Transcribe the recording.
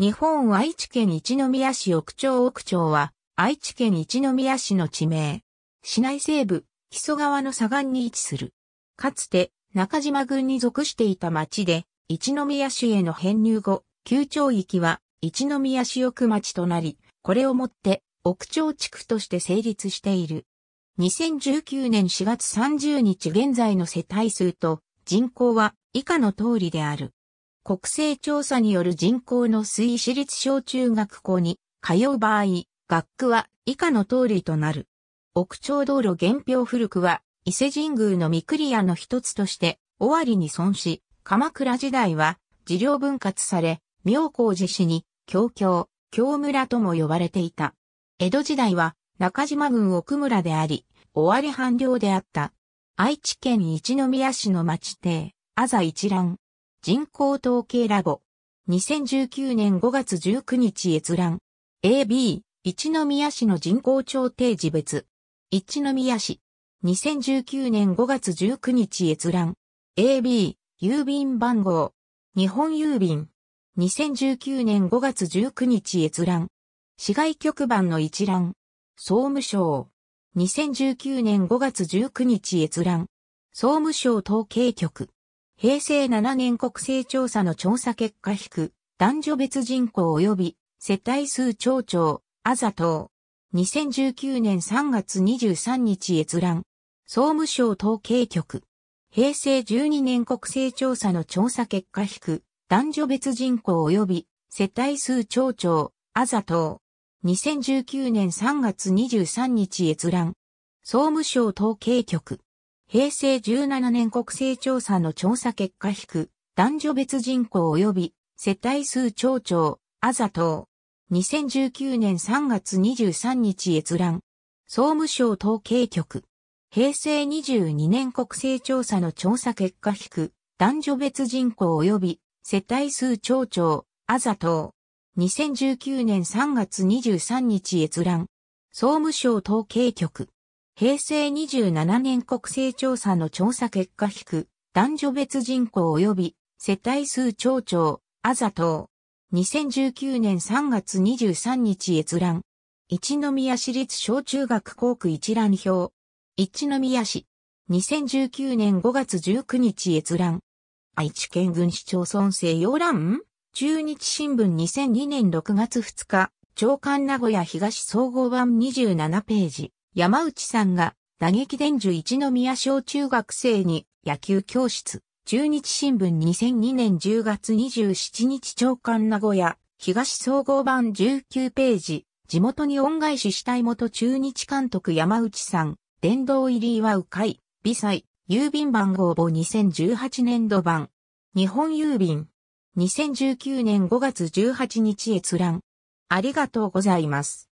日本愛知県一宮市奥町奥町は、愛知県一宮市の地名。市内西部、木曽川の左岸に位置する。かつて、中島郡に属していた町で、一宮市への編入後、旧町域は、一宮市奥町となり、これをもって、奥町地区として成立している。2019年4月30日現在の世帯数と人口は以下の通りである。国勢調査による人口の推移私立小中学校に通う場合、学区は以下の通りとなる。奥町道路原表古くは伊勢神宮の御栗屋の一つとして、尾張に存し、鎌倉時代は事業分割され、妙高寺市に、京京、京村とも呼ばれていた。江戸時代は中島郡奥村であり、尾張藩領であった。愛知県一宮市の町邸、あざ一覧、人口統計ラボ。2019年5月19日閲覧。AB、一宮市の人口調停時別。一宮市。2019年5月19日閲覧。AB、郵便番号。日本郵便。2019年5月19日閲覧。市外局番の一覧。総務省。2019年5月19日閲覧。総務省統計局。平成7年国勢調査の調査結果引く、男女別人口及び世帯数町長、あざとう。2019年3月23日閲覧。総務省統計局。平成12年国勢調査の調査結果引く、男女別人口及び世帯数町長、あざとう。2019年3月23日閲覧。総務省統計局。平成17年国勢調査の調査結果引く、男女別人口及び世帯数町長、あざとう。2019年3月23日閲覧。総務省統計局。平成22年国勢調査の調査結果引く、男女別人口及び世帯数町長、あざとう。2019年3月23日閲覧。総務省統計局。平成27年国勢調査の調査結果引く、男女別人口及び世帯数町長、あざと2019年3月23日閲覧。一宮市立小中学校区一覧表。一宮市。2019年5月19日閲覧。愛知県軍市町村制要覧中日新聞2002年6月2日。長官名古屋東総合版27ページ。山内さんが打撃伝授一宮小中学生に野球教室、中日新聞2002年10月27日長官名古屋、東総合版19ページ、地元に恩返ししたい元中日監督山内さん、殿堂入り祝う会、微細、郵便番号簿2018年度版、日本郵便、2019年5月18日閲覧。ありがとうございます。